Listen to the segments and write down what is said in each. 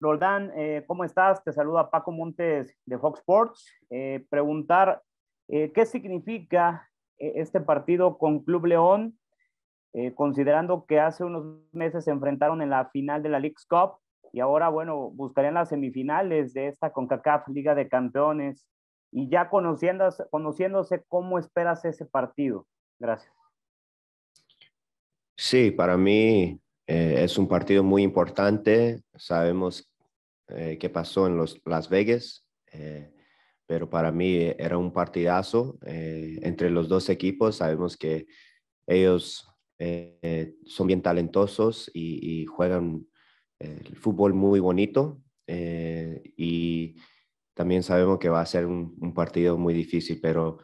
Roldán, eh, ¿cómo estás? Te saluda Paco Montes de Fox Sports. Eh, preguntar, eh, ¿qué significa este partido con Club León, considerando que hace unos meses se enfrentaron en la final de la League's Cup y ahora, bueno, buscarían las semifinales de esta CONCACAF Liga de Campeones? Y ya conociéndose, conociéndose ¿cómo esperas ese partido? Gracias. Sí, para mí eh, es un partido muy importante, sabemos eh, qué pasó en los, Las Vegas, eh, pero para mí era un partidazo entre los dos equipos, sabemos que ellos son bien talentosos y, juegan el fútbol muy bonito y también sabemos que va a ser un, partido muy difícil, pero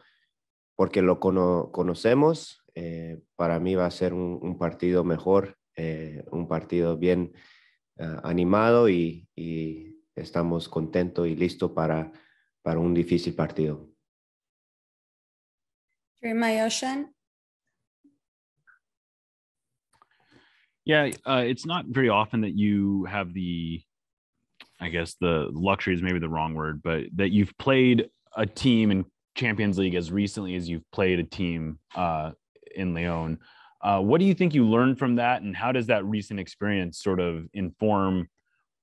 porque lo conocemos, para mí va a ser un partido mejor eh, un partido bien uh, animado y, y, estamos contentos y listos para, para un difícil partido. Ocean. Yeah, uh, it's not very often that you have the, I guess the luxury is maybe the wrong word, but that you've played a team in Champions League as recently as you've played a team uh, in Lyon. Uh, what do you think you learned from that, and how does that recent experience sort of inform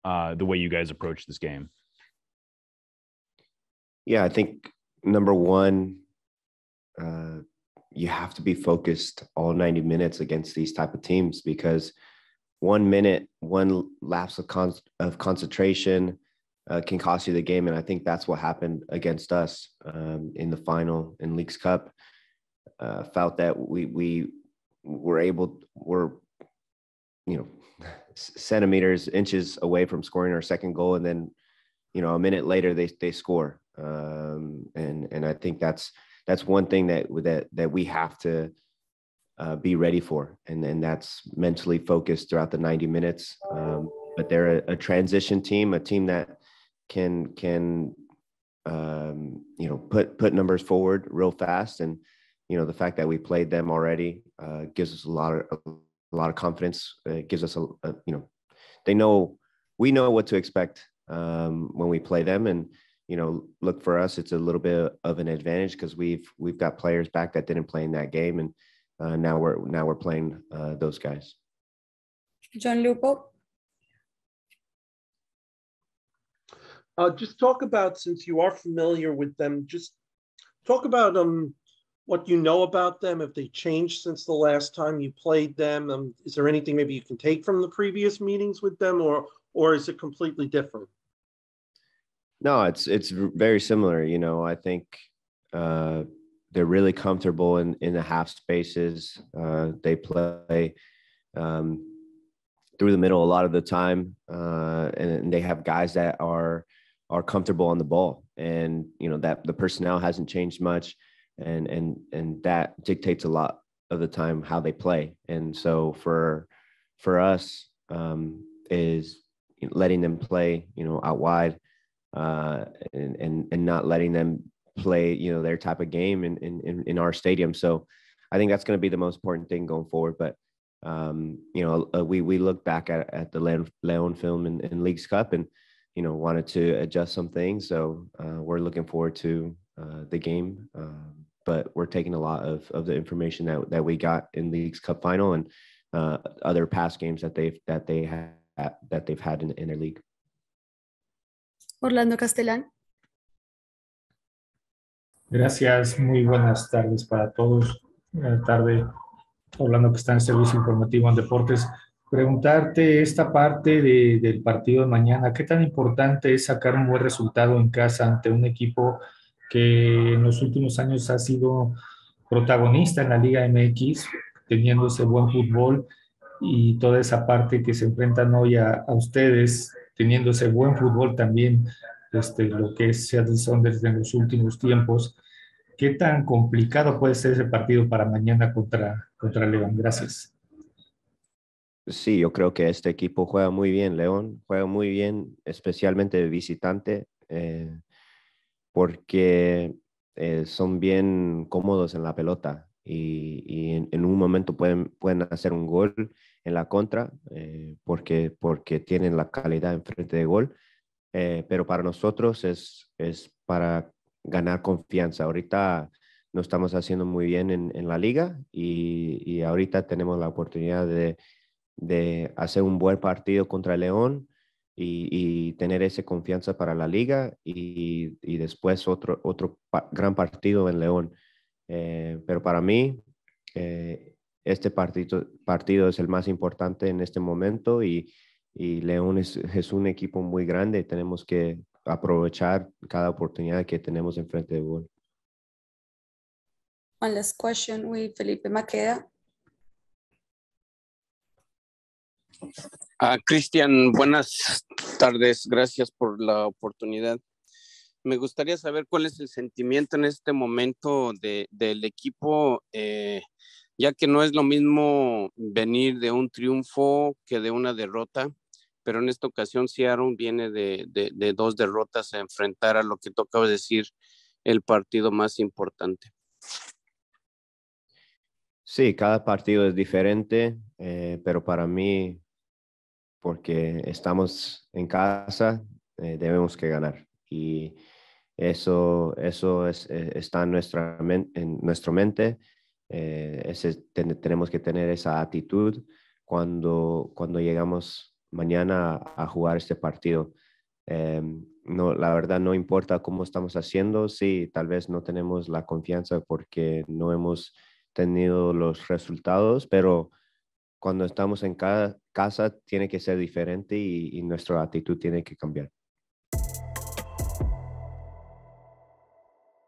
uh, the way you guys approach this game? Yeah, I think number one, uh, you have to be focused all 90 minutes against these type of teams because one minute, one lapse of, con- of concentration uh, can cost you the game. And I think that's what happened against us um, in the final in Leagues Cup. Uh, felt that we we we're able we're you know centimeters inches away from scoring our second goal and then you know a minute later they they score um, and and i think that's that's one thing that that that we have to uh, be ready for and and that's mentally focused throughout the 90 minutes um, but they're a, a, transition team a team that can can um, you know put put numbers forward real fast and you know the fact that we played them already uh, gives us a lot of a lot of confidence. Uh, it gives us a, a you know they know we know what to expect um, when we play them and you know look for us it's a little bit of an advantage because we've we've got players back that didn't play in that game and uh, now we're now we're playing uh, those guys john lupo uh, just talk about since you are familiar with them just talk about um what you know about them, if they changed since the last time you played them. Um, is there anything maybe you can take from the previous meetings with them, or or is it completely different? No, it's it's very similar. You know, I think uh, they're really comfortable in in the half spaces. Uh, they play um, through the middle a lot of the time, uh, and, and, they have guys that are are comfortable on the ball. And you know that the personnel hasn't changed much and and and that dictates a lot of the time how they play. And so for for us um, is letting them play, you know, out wide, uh, and and and not letting them play, you know, their type of game in in in our stadium. So I think that's going to be the most important thing going forward. But um, you know, uh, we we looked back at, at the Leon, Leon film and, Leagues Cup and you know wanted to adjust some things. So uh, we're looking forward to uh, the game uh, but we're taking a lot of, of the information that, that we got in League's Cup final and uh, other past games that they've that they have that they've had in, in their league. Orlando Castellán. Gracias, muy buenas tardes para todos. Buenas tarde, Orlando, que está en el Servicio Informativo en Deportes. Preguntarte esta parte de, del partido de mañana, ¿qué tan importante es sacar un buen resultado en casa ante un equipo que en los últimos años ha sido protagonista en la Liga MX, teniendo ese buen fútbol y toda esa parte que se enfrentan hoy a, ustedes, teniendo ese buen fútbol también, este, lo que se ha Sounders en los últimos tiempos. ¿Qué tan complicado puede ser ese partido para mañana contra, contra León? Gracias. Sí, yo creo que este equipo juega muy bien, León juega muy bien, especialmente visitante. Eh, porque eh, son bien cómodos en la pelota y, en, un momento pueden, pueden hacer un gol en la contra eh, porque, porque tienen la calidad en frente de gol, eh, pero para nosotros es, es para ganar confianza. Ahorita no estamos haciendo muy bien en, en la liga y, y, ahorita tenemos la oportunidad de, de hacer un buen partido contra León y, tener esa confianza para la liga y, después otro, otro gran partido en León. Eh, pero para mí, eh, este partido, partido es el más importante en este momento y, León es, un equipo muy grande. y Tenemos que aprovechar cada oportunidad que tenemos enfrente de gol. One last question with Felipe Maqueda. Ah, Cristian, buenas tardes. Gracias por la oportunidad. Me gustaría saber cuál es el sentimiento en este momento del equipo, eh, ya que no es lo mismo venir de un triunfo que de una derrota, pero en esta ocasión Aaron viene de, dos derrotas a enfrentar a lo que tocaba decir el partido más importante. Sí, cada partido es diferente, eh, pero para mí porque estamos en casa, eh, debemos que ganar. Y eso, eso eh, está en, nuestra en mente. Eh, tenemos que tener esa actitud cuando, cuando llegamos mañana a, jugar este partido. Em, no, la verdad no importa cómo estamos haciendo, sí, tal vez no tenemos la confianza porque no hemos tenido los resultados, pero cuando estamos en cada casa tiene que ser diferente y, y nuestra actitud tiene que cambiar.